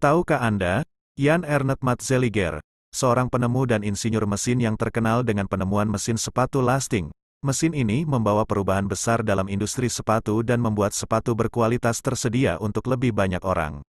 Tahukah Anda, Jan Ernest Matzeliger, seorang penemu dan insinyur mesin yang terkenal dengan penemuan mesin sepatu lasting. Mesin ini membawa perubahan besar dalam industri sepatu dan membuat sepatu berkualitas tersedia untuk lebih banyak orang.